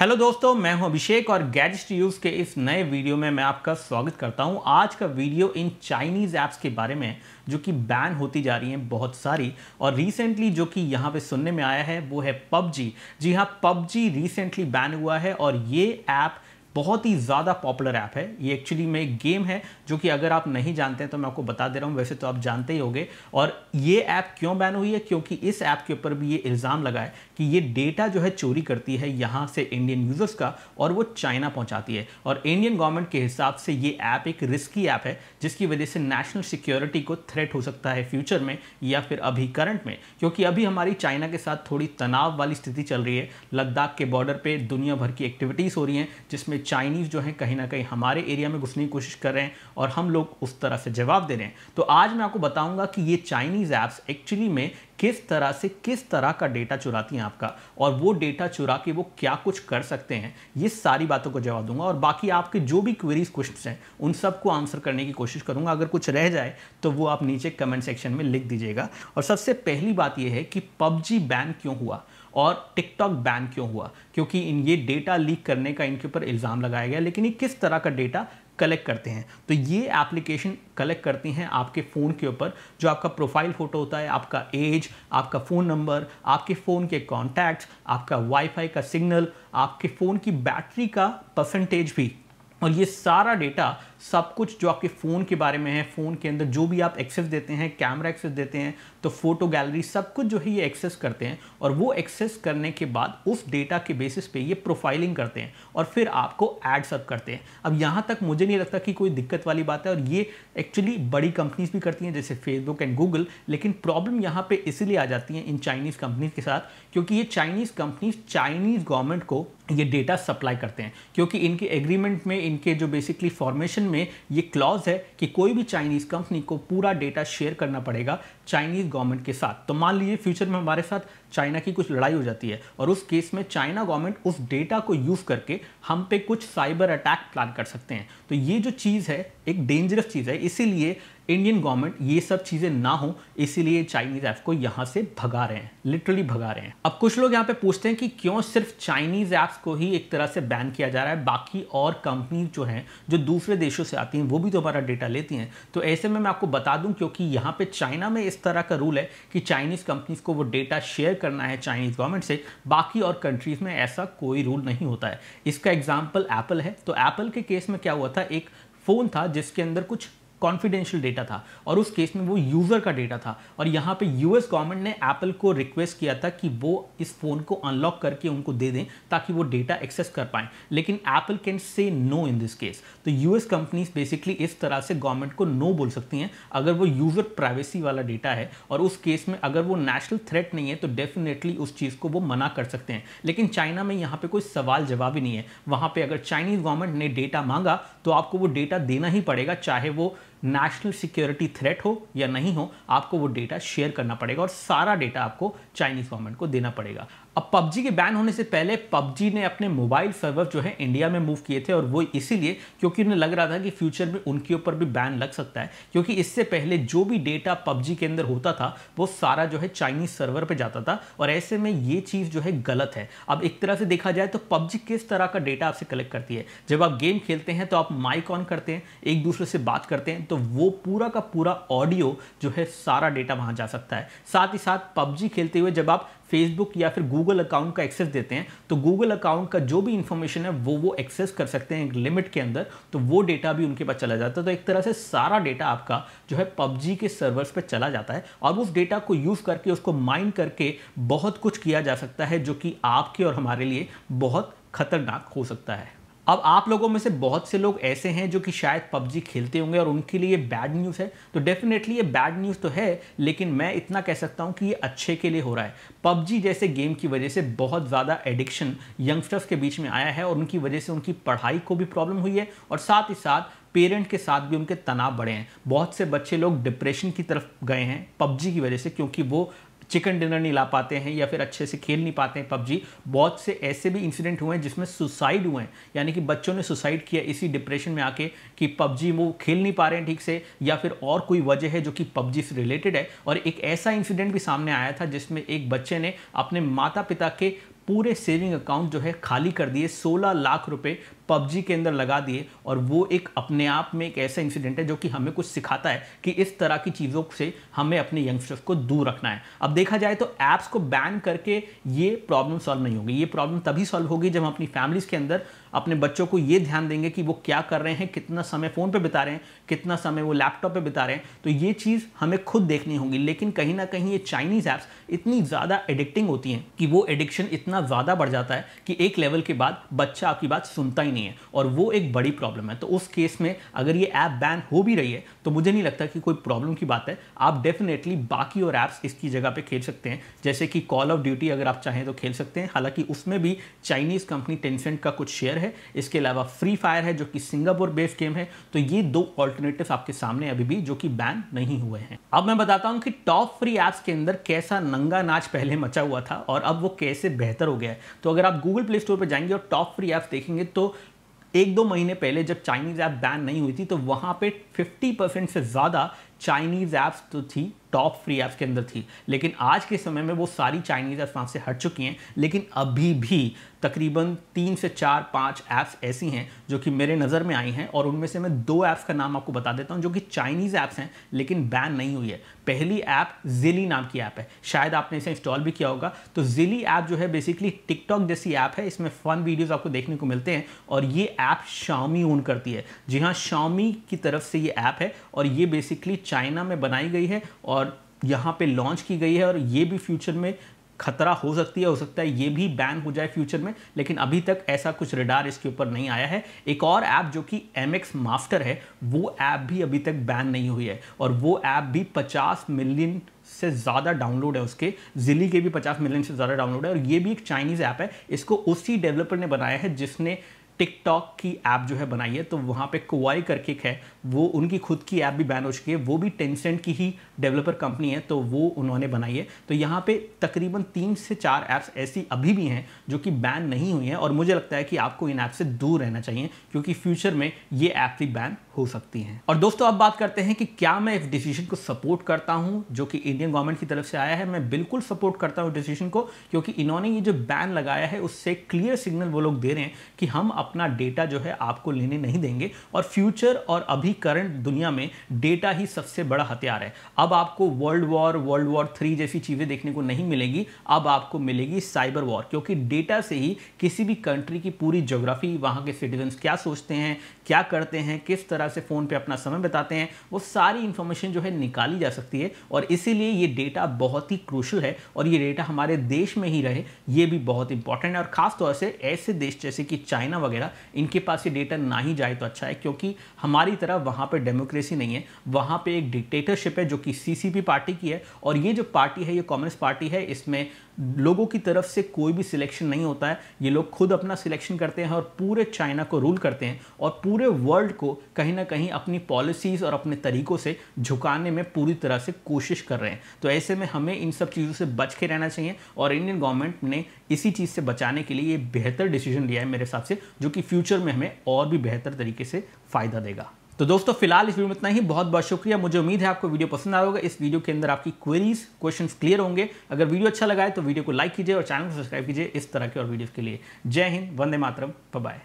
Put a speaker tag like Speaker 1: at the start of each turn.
Speaker 1: hello दोस्तों मैं हूं अभिषेक और गैजेट यूज़ के इस नए वीडियो में मैं आपका स्वागत करता हूं आज का वीडियो इन चाइनीज़ ऐप्स के बारे में जो कि बैन होती जा रही हैं बहुत सारी और रिसेंटली जो कि यहां पे सुनने में आया है वो है पबजी जी हां पबजी रिसेंटली बैन हुआ है और ये ऐप बहुत ही ज़्यादा पॉपुलर ऐप है ये एक्चुअली में एक गेम है जो कि अगर आप नहीं जानते हैं तो मैं आपको बता दे रहा हूँ वैसे तो आप जानते ही होंगे और ये ऐप क्यों बैन हुई है क्योंकि इस ऐप के ऊपर भी ये इल्ज़ाम लगा है कि ये डेटा जो है चोरी करती है यहाँ से इंडियन यूज़र्स का और वो चाइना पहुँचाती है और इंडियन गवर्नमेंट के हिसाब से ये ऐप एक रिस्की ऐप है जिसकी वजह से नेशनल सिक्योरिटी को थ्रेट हो सकता है फ्यूचर में या फिर अभी करंट में क्योंकि अभी हमारी चाइना के साथ थोड़ी तनाव वाली स्थिति चल रही है लद्दाख के बॉर्डर पर दुनिया भर की एक्टिविटीज़ हो रही हैं जिसमें चाइनीज़ जो है कहीं ना कहीं हमारे एरिया में घुसने की कोशिश कर रहे हैं और हम लोग उस तरह से जवाब दे रहे हैं तो आज मैं आपको बताऊंगा कि ये चाइनीज़ ऐप्स एक्चुअली में किस तरह से किस तरह का डेटा चुराती हैं आपका और वो डेटा चुरा के वो क्या कुछ कर सकते हैं ये सारी बातों को जवाब दूंगा और बाकी आपके जो भी क्वेरीज क्वेश्चन हैं उन सबको आंसर करने की कोशिश करूंगा अगर कुछ रह जाए तो वो आप नीचे कमेंट सेक्शन में लिख दीजिएगा और सबसे पहली बात यह है कि पबजी बैन क्यों हुआ और टिकटॉक बैन क्यों हुआ क्योंकि इन ये डेटा लीक करने का इनके ऊपर इल्ज़ाम लगाया गया लेकिन ये किस तरह का डेटा कलेक्ट करते हैं तो ये एप्लीकेशन कलेक्ट करती हैं आपके फ़ोन के ऊपर जो आपका प्रोफाइल फ़ोटो होता है आपका एज आपका फ़ोन नंबर आपके फ़ोन के कॉन्टैक्ट आपका वाईफाई का सिग्नल आपके फ़ोन की बैटरी का परसेंटेज भी और ये सारा डेटा सब कुछ जो आपके फ़ोन के बारे में है फ़ोन के अंदर जो भी आप एक्सेस देते हैं कैमरा एक्सेस देते हैं तो फोटो गैलरी सब कुछ जो है ये एक्सेस करते हैं और वो एक्सेस करने के बाद उस डेटा के बेसिस पे ये प्रोफाइलिंग करते हैं और फिर आपको एड्स अप करते हैं अब यहाँ तक मुझे नहीं लगता कि कोई दिक्कत वाली बात है और ये एक्चुअली बड़ी कंपनीज भी करती हैं जैसे फेसबुक एंड गूगल लेकिन प्रॉब्लम यहाँ पर इसीलिए आ जाती है इन चाइनीज़ कंपनीज के साथ क्योंकि ये चाइनीज़ कंपनीज चाइनीज़ गवर्नमेंट को ये डेटा सप्लाई करते हैं क्योंकि इनके एग्रीमेंट में इनके जो बेसिकली फॉर्मेशन में ये क्लॉज है कि कोई भी चाइनीज़ कंपनी को पूरा डेटा शेयर करना पड़ेगा चाइनीज़ गवर्नमेंट के साथ तो मान लीजिए फ्यूचर में हमारे साथ चाइना की कुछ लड़ाई हो जाती है और उस केस में चाइना गवर्नमेंट उस डेटा को यूज़ करके हम पे कुछ साइबर अटैक प्लान कर सकते हैं तो ये जो चीज़ है एक डेंजरस चीज़ है इसीलिए इंडियन गवर्नमेंट ये सब चीज़ें ना हो इसीलिए चाइनीज़ ऐप को यहाँ से भगा रहे हैं लिटरली भगा रहे हैं अब कुछ लोग यहाँ पे पूछते हैं कि क्यों सिर्फ चाइनीज़ ऐप्स को ही एक तरह से बैन किया जा रहा है बाकी और कंपनी जो हैं जो दूसरे देशों से आती हैं वो भी तो हमारा डेटा लेती हैं तो ऐसे में मैं आपको बता दूँ क्योंकि यहाँ पर चाइना में इस तरह का रूल है कि चाइनीज़ कंपनीज़ को वो डेटा शेयर करना है चाइनीज़ गवर्नमेंट से बाकी और कंट्रीज़ में ऐसा कोई रूल नहीं होता है इसका एग्जाम्पल एप्पल है तो एप्पल के केस में क्या हुआ था एक फ़ोन था जिसके अंदर कुछ कॉन्फिडेंशियल डेटा था और उस केस में वो यूज़र का डेटा था और यहाँ पे यूएस गवर्नमेंट ने एप्पल को रिक्वेस्ट किया था कि वो इस फ़ोन को अनलॉक करके उनको दे दें ताकि वो डेटा एक्सेस कर पाएँ लेकिन Apple can say no in this case तो यूएस कंपनीज बेसिकली इस तरह से गवर्नमेंट को नो बोल सकती हैं अगर वो यूज़र प्राइवेसी वाला डेटा है और उस केस में अगर वो नेशनल थ्रेट नहीं है तो डेफिनेटली उस चीज़ को वो मना कर सकते हैं लेकिन चाइना में यहाँ पर कोई सवाल जवाब ही नहीं है वहाँ पर अगर चाइनीज़ गवर्नमेंट ने डेटा मांगा तो आपको वो डेटा देना ही पड़ेगा चाहे वो नेशनल सिक्योरिटी थ्रेट हो या नहीं हो आपको वो डेटा शेयर करना पड़ेगा और सारा डेटा आपको चाइनीज़ गवर्नमेंट को देना पड़ेगा अब पबजी के बैन होने से पहले पबजी ने अपने मोबाइल सर्वर जो है इंडिया में मूव किए थे और वो इसीलिए क्योंकि उन्हें लग रहा था कि फ्यूचर में उनके ऊपर भी बैन लग सकता है क्योंकि इससे पहले जो भी डेटा पबजी के अंदर होता था वो सारा जो है चाइनीज सर्वर पर जाता था और ऐसे में ये चीज़ जो है गलत है अब एक तरह से देखा जाए तो पबजी किस तरह का डेटा आपसे कलेक्ट करती है जब आप गेम खेलते हैं तो आप माइक ऑन करते हैं एक दूसरे से बात करते हैं तो वो पूरा का पूरा ऑडियो जो है सारा डेटा वहाँ जा सकता है साथ ही साथ पबजी खेलते हुए जब आप फेसबुक या फिर गूगल अकाउंट का एक्सेस देते हैं तो गूगल अकाउंट का जो भी इन्फॉर्मेशन है वो वो एक्सेस कर सकते हैं एक लिमिट के अंदर तो वो डेटा भी उनके पास चला जाता है तो एक तरह से सारा डेटा आपका जो है पबजी के सर्वर्स पर चला जाता है और उस डेटा को यूज़ करके उसको माइन करके बहुत कुछ किया जा सकता है जो कि आपके और हमारे लिए बहुत खतरनाक हो सकता है अब आप लोगों में से बहुत से लोग ऐसे हैं जो कि शायद पबजी खेलते होंगे और उनके लिए बैड न्यूज़ है तो डेफिनेटली ये बैड न्यूज़ तो है लेकिन मैं इतना कह सकता हूँ कि ये अच्छे के लिए हो रहा है पबजी जैसे गेम की वजह से बहुत ज़्यादा एडिक्शन यंगस्टर्स के बीच में आया है और उनकी वजह से उनकी पढ़ाई को भी प्रॉब्लम हुई है और साथ ही साथ पेरेंट के साथ भी उनके तनाव बढ़े हैं बहुत से बच्चे लोग डिप्रेशन की तरफ गए हैं पबजी की वजह से क्योंकि वो चिकन डिनर नहीं ला पाते हैं या फिर अच्छे से खेल नहीं पाते हैं पबजी बहुत से ऐसे भी इंसिडेंट हुए हैं जिसमें सुसाइड हुए हैं यानी कि बच्चों ने सुसाइड किया इसी डिप्रेशन में आके कि पबजी वो खेल नहीं पा रहे हैं ठीक से या फिर और कोई वजह है जो कि पबजी से रिलेटेड है और एक ऐसा इंसिडेंट भी सामने आया था जिसमें एक बच्चे ने अपने माता पिता के पूरे सेविंग अकाउंट जो है खाली कर दिए 16 लाख रुपए पबजी के अंदर लगा दिए और वो एक अपने आप में एक ऐसा इंसिडेंट है जो कि हमें कुछ सिखाता है कि इस तरह की चीज़ों से हमें अपने यंगस्टर्स को दूर रखना है अब देखा जाए तो ऐप्स को बैन करके ये प्रॉब्लम सॉल्व नहीं होगी ये प्रॉब्लम तभी सॉल्व होगी जब हम अपनी फैमिलीज के अंदर अपने बच्चों को ये ध्यान देंगे कि वो क्या कर रहे हैं कितना समय फ़ोन पर बिता रहे हैं कितना समय वो लैपटॉप पर बिता रहे हैं तो ये चीज़ हमें खुद देखनी होगी लेकिन कहीं ना कहीं ये चाइनीज़ ऐप्स इतनी ज़्यादा एडिक्टिंग होती हैं कि वो एडिक्शन इतना ज़्यादा बढ़ जाता है कि एक लेवल के बाद बच्चा आपकी बात सुनता ही नहीं है और वो एक बड़ी प्रॉब्लम है तो उस केस में अगर ये ऐप बैन हो भी रही है तो मुझे नहीं लगता कि कोई प्रॉब्लम की बात है आप डेफिनेटली बाकी और ऐप्स इसकी जगह पे खेल सकते हैं जैसे कि कॉल ऑफ ड्यूटी अगर आप चाहें तो खेल सकते हैं हालांकि उसमें भी चाइनीज़ कंपनी टेंसेंट का कुछ शेयर है इसके अलावा फ्री फायर है जो कि सिंगापुर बेस्ड गेम है तो ये दो ऑल्टरनेटिव आपके सामने अभी भी जो कि बैन नहीं हुए हैं अब मैं बताता हूँ कि टॉप फ्री ऐप्स के अंदर कैसा नंगा नाच पहले मचा हुआ था और अब वो कैसे बेहतर हो गया है तो अगर आप गूगल प्ले स्टोर पर जाएंगे और टॉप फ्री ऐप्स देखेंगे तो एक दो महीने पहले जब चाइनीज़ ऐप बैन नहीं हुई थी तो वहां पे 50 परसेंट से ज़्यादा चाइनीज़ ऐप्स तो थी टॉप फ्री ऐप्स के अंदर थी लेकिन आज के समय में वो सारी चाइनीज़ ऐप्स वहाँ से हट चुकी हैं लेकिन अभी भी तकरीबन तीन से चार पाँच ऐप्स ऐसी हैं जो कि मेरे नज़र में आई हैं और उनमें से मैं दो ऐप्स का नाम आपको बता देता हूँ जो कि चाइनीज़ ऐप्स हैं लेकिन बैन नहीं हुई है पहली ऐप जिली नाम की ऐप है शायद आपने इसे इंस्टॉल भी किया होगा तो जिली ऐप जो है बेसिकली टिकटॉक जैसी ऐप है इसमें फ़न वीडियोज़ आपको देखने को मिलते हैं और ये ऐप शामी ओन करती है जी हाँ शामी की तरफ से ये ऐप है और ये बेसिकली चाइना में बनाई गई है और यहाँ पे लॉन्च की गई है और ये भी फ्यूचर में खतरा हो सकती है हो सकता है ये भी बैन हो जाए फ्यूचर में लेकिन अभी तक ऐसा कुछ रिडार इसके ऊपर नहीं आया है एक और ऐप जो कि एम एक्स मास्टर है वो ऐप भी अभी तक बैन नहीं हुई है और वो ऐप भी 50 मिलियन से ज़्यादा डाउनलोड है उसके जिली के भी 50 मिलियन से ज़्यादा डाउनलोड है और ये भी एक चाइनीज़ ऐप है इसको उसी डेवलपर ने बनाया है जिसने टिकटॉक की ऐप जो है बनाई है तो वहाँ पे कोवाई करके है वो उनकी खुद की ऐप भी बैन हो चुकी है वो भी टेंसेंट की ही डेवलपर कंपनी है तो वो उन्होंने बनाई है तो यहाँ पे तकरीबन तीन से चार ऐप्स ऐसी अभी भी हैं जो कि बैन नहीं हुई हैं और मुझे लगता है कि आपको इन ऐप से दूर रहना चाहिए क्योंकि फ्यूचर में ये ऐप भी बैन हो सकती हैं और दोस्तों अब बात करते हैं कि क्या मैं इस डिसीजन को सपोर्ट करता हूं जो कि इंडियन गवर्नमेंट की तरफ से आया है मैं बिल्कुल सपोर्ट करता हूं डिसीजन को क्योंकि इन्होंने ये जो बैन लगाया है उससे क्लियर सिग्नल वो लोग दे रहे हैं कि हम अपना डेटा जो है आपको लेने नहीं देंगे और फ्यूचर और अभी करंट दुनिया में डेटा ही सबसे बड़ा हथियार है अब आपको world war world war three जैसी चीज़ें देखने को नहीं मिलेगी अब आपको मिलेगी साइबर वॉर क्योंकि डेटा से ही किसी भी कंट्री की पूरी जोग्राफी वहाँ के सिटीजन्स क्या सोचते हैं क्या करते हैं किस तरह प्रकार से फ़ोन पे अपना समय बताते हैं वो सारी इन्फॉर्मेशन जो है निकाली जा सकती है और इसीलिए ये डेटा बहुत ही क्रूशल है और ये डेटा हमारे देश में ही रहे ये भी बहुत इंपॉर्टेंट है और ख़ासतौर से ऐसे देश जैसे कि चाइना वगैरह इनके पास ये डेटा ना ही जाए तो अच्छा है क्योंकि हमारी तरह वहाँ पर डेमोक्रेसी नहीं है वहाँ पर एक डिक्टेटरशिप है जो कि सी पार्टी की है और ये जो पार्टी है ये कॉम्युनिस्ट पार्टी है इसमें लोगों की तरफ से कोई भी सिलेक्शन नहीं होता है ये लोग खुद अपना सिलेक्शन करते हैं और पूरे चाइना को रूल करते हैं और पूरे वर्ल्ड को कहीं ना कहीं अपनी पॉलिसीज़ और अपने तरीक़ों से झुकाने में पूरी तरह से कोशिश कर रहे हैं तो ऐसे में हमें इन सब चीज़ों से बच के रहना चाहिए और इंडियन गवर्नमेंट ने इसी चीज़ से बचाने के लिए ये बेहतर डिसीजन लिया है मेरे हिसाब से जो कि फ्यूचर में हमें और भी बेहतर तरीके से फ़ायदा देगा तो दोस्तों फिलहाल इस वीडियो में इतना ही बहुत बहुत शुक्रिया मुझे उम्मीद है आपको वीडियो पसंद आएगा इस वीडियो के अंदर आपकी क्वेरीज क्वेश्चंस क्लियर होंगे अगर वीडियो अच्छा लगा है तो वीडियो को लाइक कीजिए और चैनल को सब्सक्राइब कीजिए इस तरह के और वीडियोस के लिए जय हिंद वंदे मातरम बाय